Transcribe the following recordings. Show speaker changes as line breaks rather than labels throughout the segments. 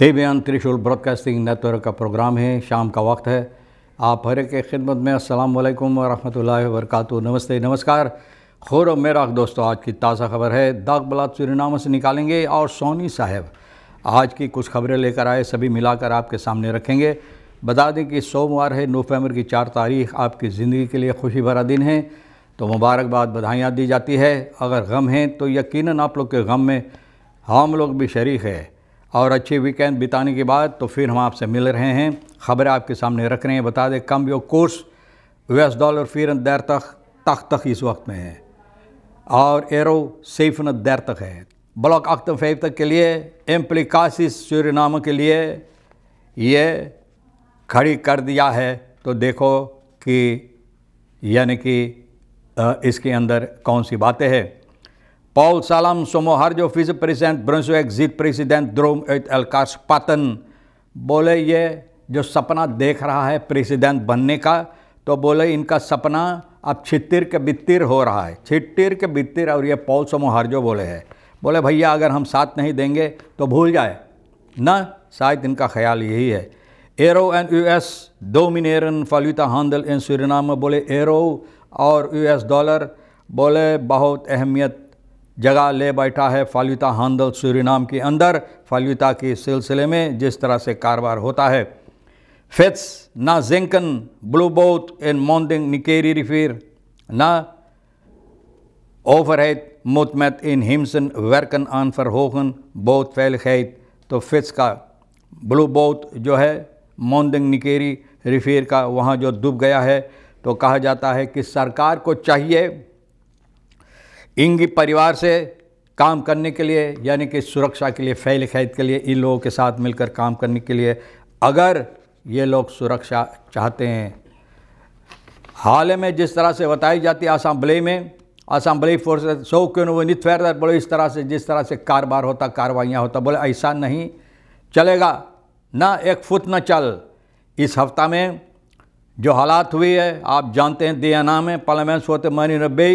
देवयान त्रिशूल broadcasting network का programme है शाम का वक्त है आप हर एक खिदमत में अस्सलाम वालेकुम वरक नमस्ते नमस्कार खोर मेरा दोस्तों आज की ताज़ा खबर है दाग बलात सूरीनामा से निकालेंगे और सोनी साहब आज की कुछ खबरें लेकर आए सभी मिलाकर आपके सामने रखेंगे बता दें कि सोमवार है नोफेम्बर की चार तारीख आपकी ज़िंदगी के लिए खुशी भरा दिन है तो मुबारकबाद बधाइयाँ दी जाती है अगर गम हैं तो यकीनन आप लोग के गम में हम लोग भी शरीक है और अच्छे वीकेंड बिताने के बाद तो फिर हम आपसे मिल रहे हैं खबरें आपके सामने रख रहे हैं बता दें कम यो कोर्स यूएस डॉलर फिर दैर तक तख तक इस वक्त में है और एरो सेफन दर तक है ब्लॉक अख्त फेफ तक के लिए एम्प्लिकासिस सूर्यनामा के लिए ये खड़ी कर दिया है तो देखो कि यानी कि इसके अंदर कौन सी बातें हैं Paul Salam Somoharjo, vice-president Brunswick, zid president Droom uit elkaar spatten. बोले ये जो सपना देख रहा है प्रेसिडेंट बनने का तो बोले इनका सपना अब छित्तिर के बित्तिर हो रहा है छित्तिर के बित्तिर और ये पॉल समोहार्जो बोले है बोले भैया अगर हम साथ नहीं देंगे तो भूल जाए ना शायद इनका ख्याल यही है एरो एंड यूएस डोमिनेरन फालूता हांदल इन सूरीनाम बोले एरो और यूएस डॉलर बोले बहुत अहमियत जगह ले बैठा है फालविता हांदल सूरीनाम के अंदर फालविता के सिलसिले में जिस तरह से कारोबार होता है फेट्स ना जेंकन बोथ एंड मोन्दिंग निकेरी रिफिर ना overheid moet met आनफर होगन बोथ फैल खैत तो फिट्स का ब्लू बोथ जो है मोन्दिंग निकेरी रिफेर का वहाँ जो डूब गया है तो कहा जाता है कि सरकार को चाहिए इंग परिवार से काम करने के लिए यानी कि सुरक्षा के लिए फैल खैद के लिए इन लोगों के साथ मिलकर काम करने के लिए अगर ये लोग सुरक्षा चाहते हैं हाल में जिस तरह से बताई जाती है असम्बली में असम्बली फोर्स सो क्यों वो फैर बोले इस तरह से जिस तरह से कारोबार होता कार्रवाइयाँ होता बोले ऐसा नहीं चलेगा ना एक फुत न चल इस हफ्ता में जो हालात हुई है आप जानते हैं दियाना में पार्लियामेंट्स होते मनी नब्बे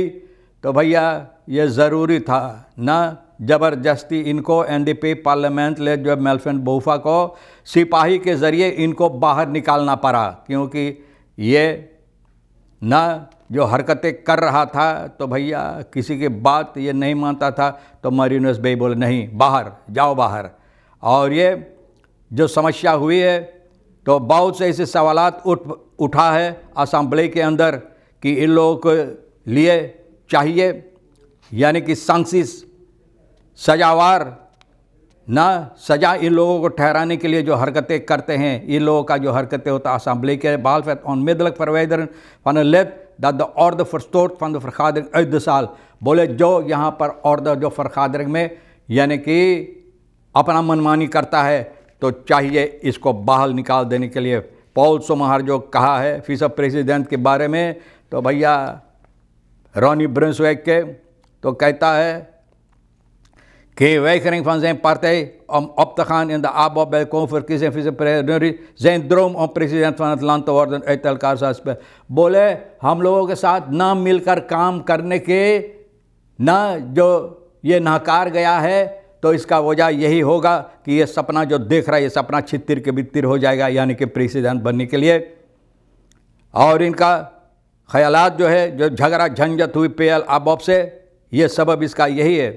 तो भैया ये ज़रूरी था ना ज़बरदस्ती इनको एन डी पी पार्लियामेंट ले जो मेल्फेन बोफा को सिपाही के ज़रिए इनको बाहर निकालना पड़ा क्योंकि ये ना जो हरकतें कर रहा था तो भैया किसी की बात ये नहीं मानता था तो मरीनस बे बोले नहीं बाहर जाओ बाहर और ये जो समस्या हुई है तो बहुत से ऐसे सवाल उठ उठा है असम्बली के अंदर कि इन लोगों के लिए चाहिए यानी कि सांसिस सजावार ना सजा इन लोगों को ठहराने के लिए जो हरकतें करते हैं इन लोगों का जो हरकतें होता है असम्बली के बाल फैत ऑन मेदलक फरवेदर फन लेत द द और द फन द फरखादर साल बोले जो यहाँ पर और द जो फरखादर में यानी कि अपना मनमानी करता है तो चाहिए इसको बाहर निकाल देने के लिए पॉल सोमहार जो कहा है फीस ऑफ प्रेसिडेंट के बारे में तो भैया Ronnie Brunswijk तो कहता है कि weigering van zijn partij om op te gaan in de ABO bij verkiezingen vicepresident, zijn droom om president van het land te worden uit elkaar zou बोले हम लोगों के साथ ना मिलकर काम करने के ना जो ये नहकार गया है तो इसका वजह यही होगा कि ये सपना जो देख रहा है ये सपना छित्तिर के बित्तिर हो जाएगा यानी कि प्रेसिडेंट बनने के लिए और इनका ख्यालात जो है जो झगड़ा झंझट हुई पेयल आबॉब से ये सबब इसका यही है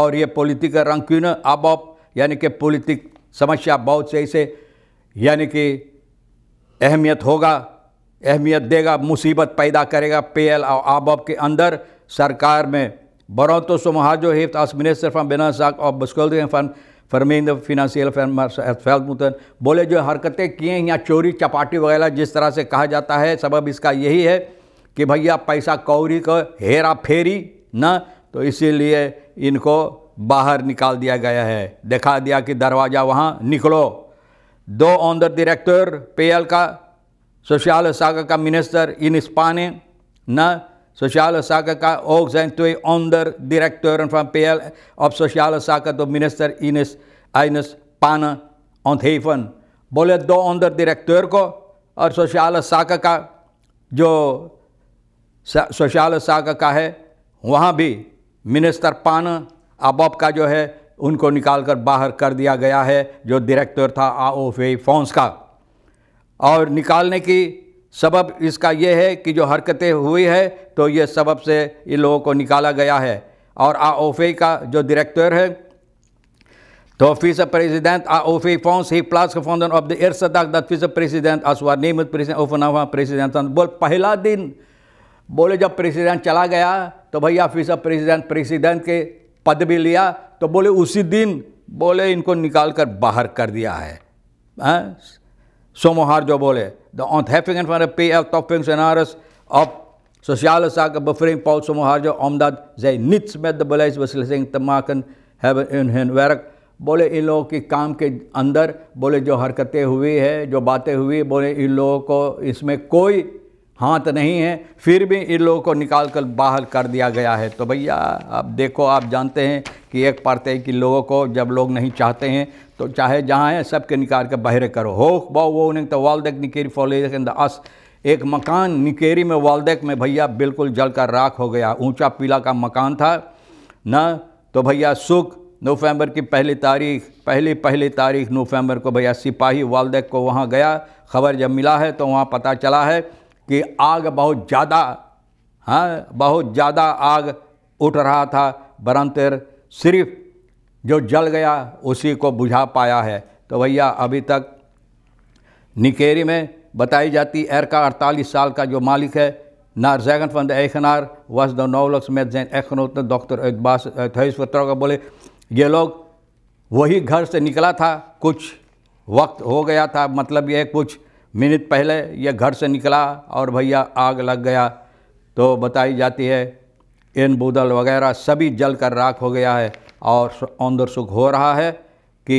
और ये पॉलिटिकल रंग क्यों न आबॉब यानी कि पॉलिटिक समस्या बहुत से ऐसे यानी कि अहमियत होगा अहमियत देगा मुसीबत पैदा करेगा पेयल और आबॉब के अंदर सरकार में बरों तो समाजो हिफ आस मिनिस्टर बिना साक और बस्कोल फन फरमीन फिनंशियल फैलमुतन बोले जो हरकतें किए हैं या चोरी चपाटी वगैरह जिस तरह से कहा जाता है सबब इसका यही है कि भैया पैसा कौरी को हेरा फेरी न तो इसीलिए इनको बाहर निकाल दिया गया है देखा दिया कि दरवाज़ा वहाँ निकलो दो ऑन द डायरेक्टर पेयल का सोशल सागर का मिनिस्टर इन स्पाने न sociale zaken kan ook zijn director from पेयल ऑफ सोशल सागर तो मिनिस्टर इन Ines, Ines Pane ontheven. बोले दो अंदर डायरेक्टर को और सोशल सागर का जो सोशल साग का है वहाँ भी मिनिस्टर पान अबॉब का जो है उनको निकाल कर बाहर कर दिया गया है जो डायरेक्टर था आओ फे फोन्स का और निकालने की सबब इसका यह है कि जो हरकतें हुई है तो ये सबब से इन लोगों को निकाला गया है और आ आओफे का जो डायरेक्टर है तो फीस प्रेसिडेंट आओफे फोंस ही प्लास ऑफ द इर्सदाक दट फीस प्रेसिडेंट असवा नियमित प्रेसिडेंट ऑफ नवा प्रेसिडेंट बोल पहला दिन बोले जब प्रेसिडेंट चला गया तो भैया फिर अब प्रेसिडेंट प्रेसिडेंट के पद भी लिया तो बोले उसी दिन बोले इनको निकाल कर बाहर कर दिया है हाँ? सोमोहार जो बोले द ऑन हैफिंग एंड पे एक्ट ऑफ पेंस ऑफ sociale zaken bevreemd Paul Somoharjo omdat zij niets met de beleidsbeslissing te maken hebben in hun वैरक बोले इन लोगों के काम के अंदर बोले जो हरकतें हुई है जो बातें हुई बोले इन लोगों को इसमें कोई हाथ तो नहीं है फिर भी इन लोगों को निकाल कर बाहर कर दिया गया है तो भैया अब देखो आप जानते हैं कि एक पार्टी कि लोगों को जब लोग नहीं चाहते हैं तो चाहे जहाँ हैं सबके निकाल कर बाहर करो हो बो वो उन्हें तो वालदेक निकेरी फॉलेज इन द अस एक मकान निकेरी में वालदेक में भैया बिल्कुल जल कर राख हो गया ऊँचा पीला का मकान था न तो भैया सुख नवंबर की पहली तारीख पहली पहली तारीख नवंबर को भैया सिपाही वालदेक को वहाँ गया खबर जब मिला है तो वहाँ पता चला है कि आग बहुत ज़्यादा हाँ बहुत ज़्यादा आग उठ रहा था बरंतर सिर्फ जो जल गया उसी को बुझा पाया है तो भैया अभी तक निकेरी में बताई जाती एर का अड़तालीस साल का जो मालिक है नार जैगन फंद de eigenaar was dan nauwelijks met zijn echtgenote, dochter बोले ये लोग वही घर से निकला था कुछ वक्त हो गया था मतलब ये कुछ मिनट पहले यह घर से निकला और भैया आग लग गया तो बताई जाती है इन बूदल वगैरह सभी जल कर राख हो गया है और औंदर सुख हो रहा है कि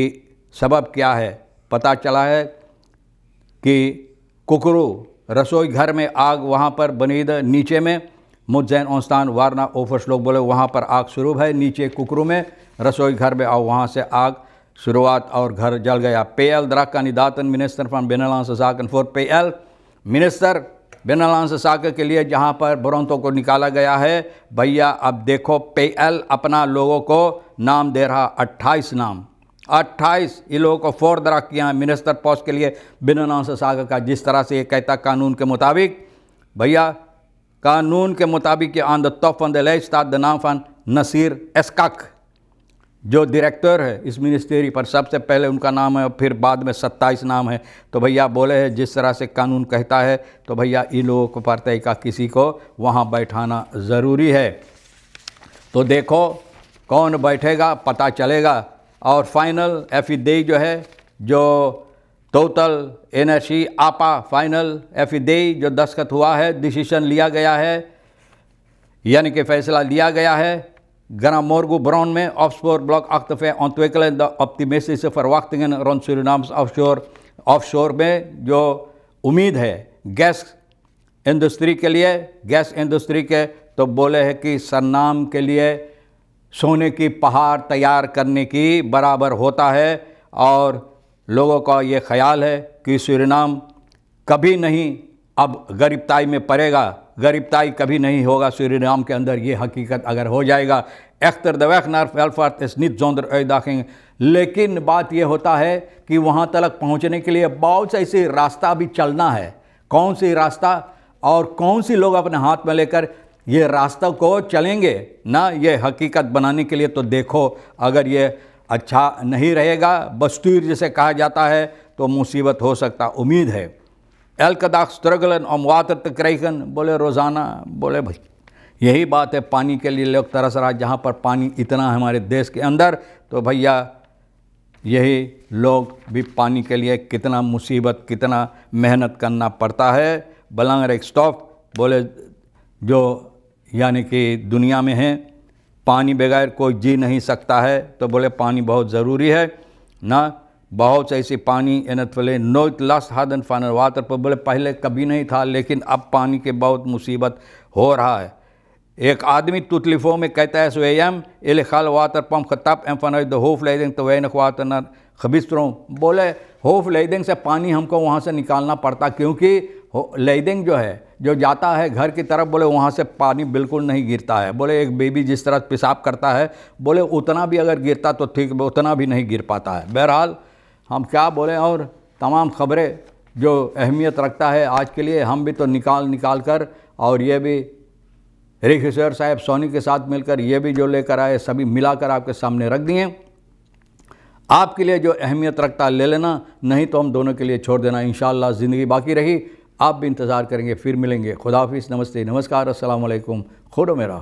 सबब क्या है पता चला है कि कुकरू रसोई घर में आग वहाँ पर बनीद नीचे में मुजैन औस्तान वारना ओफस लोग बोले वहाँ पर आग शुरू है नीचे कुकरू में रसोई घर में और वहाँ से आग शुरुआत और घर जल गया पे एल PL Drakani Datan से from Benelansa पे एल PL Minister से साक के लिए जहां पर बुरंतों को निकाला गया है भैया अब देखो पे एल अपना लोगों को नाम दे रहा 28 नाम 28 ये लोगों को फोर दरा किया मिनिस्टर पोस्ट के लिए से सागर का जिस तरह से ये कहता कानून के मुताबिक भैया कानून के मुताबिक आन द तोफ ऑन द लेज द नाम फन नसीर एस्काक जो डायरेक्टर है इस मिनिस्ट्री पर सबसे पहले उनका नाम है और फिर बाद में सत्ताईस नाम है तो भैया बोले हैं जिस तरह से कानून कहता है तो भैया इन लोगों को प्रत्यय का किसी को वहाँ बैठाना ज़रूरी है तो देखो कौन बैठेगा पता चलेगा और फाइनल एफिडेई जो है जो टोटल एन आपा फाइनल एफिडेई जो दस्तखत हुआ है डिसीशन लिया गया है यानी कि फैसला लिया गया है Ghana Morgu Brown met opspoor blok actief ontwikkelen de optimistische verwachtingen rond Surinaams offshore, offshore में जो उम्मीद है गैस इंडस्ट्री के लिए गैस इंडस्ट्री के तो बोले हैं कि सरनाम के लिए सोने की पहाड़ तैयार करने की बराबर होता है और लोगों का ये ख्याल है कि सूरीनाम कभी नहीं अब गरीबताई में पड़ेगा गरीबताई कभी नहीं होगा श्री राम के अंदर ये हकीकत अगर हो जाएगा दवैख दवैखनार फैलफात स्नित जोंदर दाखेंगे लेकिन बात यह होता है कि वहाँ तक पहुँचने के लिए बहुत ऐसे रास्ता भी चलना है कौन सी रास्ता और कौन सी लोग अपने हाथ में लेकर ये रास्ता को चलेंगे ना ये हकीकत बनाने के लिए तो देखो अगर ये अच्छा नहीं रहेगा बस्तूर जिसे कहा जाता है तो मुसीबत हो सकता उम्मीद है अलकदाक स्ट्रगलन और मुआतर तकरीकन बोले रोज़ाना बोले भाई यही बात है पानी के लिए लोग तरस रहा जहाँ पर पानी इतना हमारे देश के अंदर तो भैया यही लोग भी पानी के लिए कितना मुसीबत कितना मेहनत करना पड़ता है बलांगर एक स्टॉप बोले जो यानी कि दुनिया में है पानी बगैर कोई जी नहीं सकता है तो बोले पानी बहुत ज़रूरी है ना बहुत से ऐसे पानी एनत फले नो लस हदन फान वातर पर बोले पहले कभी नहीं था लेकिन अब पानी के बहुत मुसीबत हो रहा है एक आदमी तुतलिफ़ों में कहता है सोएम एल खल वातर पम खतब एम फन द होफ लैदिंग तो वैन न खबिस्तरों बोले होफ लैदिंग से पानी हमको वहाँ से निकालना पड़ता क्योंकि लेदेंग जो है जो जाता है घर की तरफ बोले वहाँ से पानी बिल्कुल नहीं गिरता है बोले एक बेबी जिस तरह पेशाब करता है बोले उतना भी अगर गिरता तो ठीक उतना भी नहीं गिर पाता है बहरहाल हम क्या बोलें और तमाम खबरें जो अहमियत रखता है आज के लिए हम भी तो निकाल निकाल कर और ये भी रिखेश्वर साहब सोनी के साथ मिलकर ये भी जो लेकर आए सभी मिलाकर आपके सामने रख दिए आपके लिए जो अहमियत रखता है ले लेना नहीं तो हम दोनों के लिए छोड़ देना इन ज़िंदगी बाकी रही आप भी इंतज़ार करेंगे फिर मिलेंगे खुदाफिस नमस्ते नमस्कार असलकुम खुद मेरा